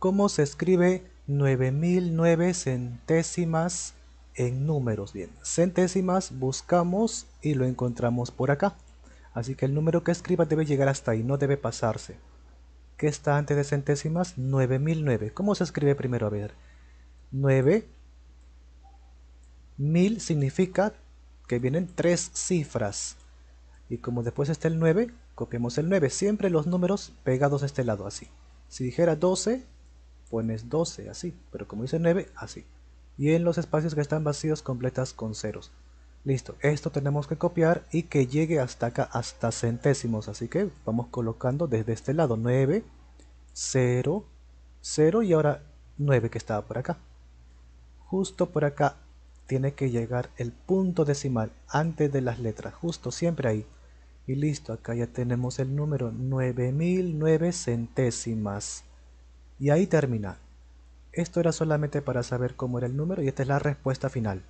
cómo se escribe 9009 centésimas en números. Bien, centésimas buscamos y lo encontramos por acá. Así que el número que escriba debe llegar hasta ahí, no debe pasarse. ¿Qué está antes de centésimas? 9009. ¿Cómo se escribe primero? A ver. 9. significa que vienen tres cifras. Y como después está el 9, copiamos el 9. Siempre los números pegados a este lado, así. Si dijera 12, pones 12, así, pero como dice 9, así. Y en los espacios que están vacíos completas con ceros. Listo, esto tenemos que copiar y que llegue hasta acá, hasta centésimos, así que vamos colocando desde este lado 9, 0, 0 y ahora 9 que estaba por acá. Justo por acá tiene que llegar el punto decimal antes de las letras, justo siempre ahí. Y listo, acá ya tenemos el número 9009 centésimas. Y ahí termina. Esto era solamente para saber cómo era el número y esta es la respuesta final.